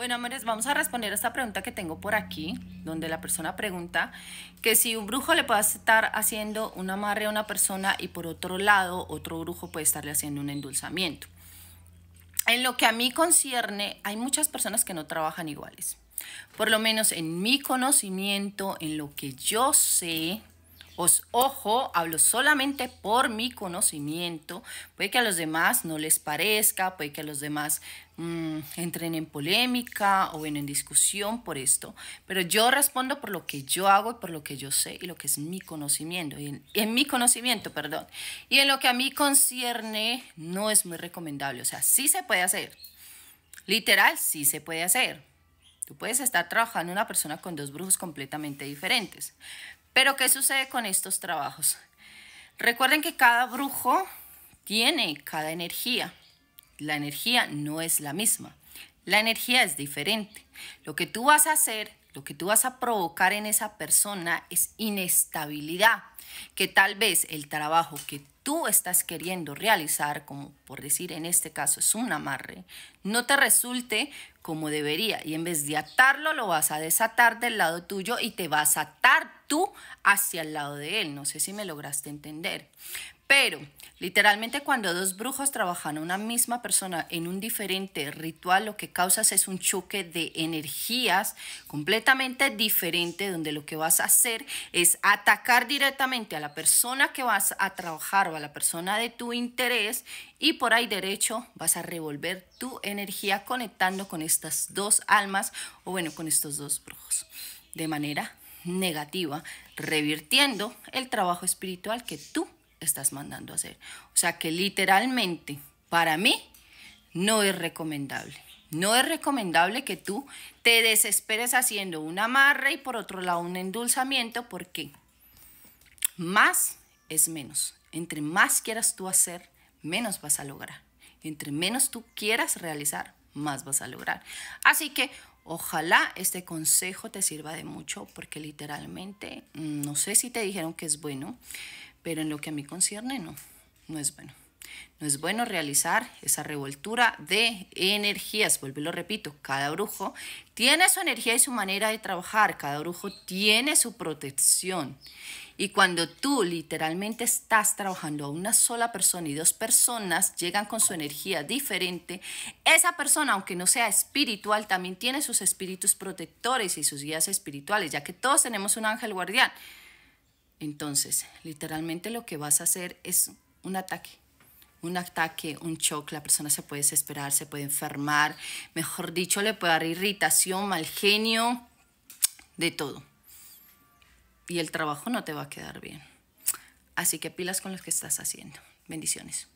Bueno, amores, vamos a responder a esta pregunta que tengo por aquí, donde la persona pregunta que si un brujo le puede estar haciendo un amarre a una persona y por otro lado otro brujo puede estarle haciendo un endulzamiento. En lo que a mí concierne, hay muchas personas que no trabajan iguales. Por lo menos en mi conocimiento, en lo que yo sé, os ojo, hablo solamente por mi conocimiento. Puede que a los demás no les parezca, puede que a los demás mm, entren en polémica o en discusión por esto, pero yo respondo por lo que yo hago y por lo que yo sé y lo que es mi conocimiento, y en, mi conocimiento, perdón. Y en lo que a mí concierne, no es muy recomendable. O sea, sí se puede hacer. Literal, sí se puede hacer. Tú puedes estar trabajando una persona con dos brujos completamente diferentes, pero ¿qué sucede con estos trabajos? Recuerden que cada brujo tiene cada energía. La energía no es la misma. La energía es diferente. Lo que tú vas a hacer, lo que tú vas a provocar en esa persona es inestabilidad que tal vez el trabajo que tú estás queriendo realizar, como por decir en este caso es un amarre, no te resulte como debería y en vez de atarlo lo vas a desatar del lado tuyo y te vas a atar tú hacia el lado de él. No sé si me lograste entender. Pero literalmente cuando dos brujos trabajan a una misma persona en un diferente ritual, lo que causas es un choque de energías completamente diferente, donde lo que vas a hacer es atacar directamente a la persona que vas a trabajar o a la persona de tu interés y por ahí derecho vas a revolver tu energía conectando con estas dos almas o bueno, con estos dos brujos de manera negativa, revirtiendo el trabajo espiritual que tú estás mandando a hacer. O sea que literalmente, para mí, no es recomendable. No es recomendable que tú te desesperes haciendo un amarre y por otro lado un endulzamiento porque más es menos. Entre más quieras tú hacer, menos vas a lograr. Entre menos tú quieras realizar, más vas a lograr. Así que ojalá este consejo te sirva de mucho porque literalmente mm, no sé si te dijeron que es bueno, pero en lo que a mí concierne, no, no es bueno. No es bueno realizar esa revoltura de energías. Vuelvo y lo repito, cada brujo tiene su energía y su manera de trabajar, cada brujo tiene su protección. Y cuando tú literalmente estás trabajando a una sola persona y dos personas llegan con su energía diferente, esa persona, aunque no sea espiritual, también tiene sus espíritus protectores y sus guías espirituales, ya que todos tenemos un ángel guardián. Entonces, literalmente lo que vas a hacer es un ataque. Un ataque, un shock, la persona se puede desesperar, se puede enfermar, mejor dicho, le puede dar irritación, mal genio, de todo. Y el trabajo no te va a quedar bien. Así que pilas con lo que estás haciendo. Bendiciones.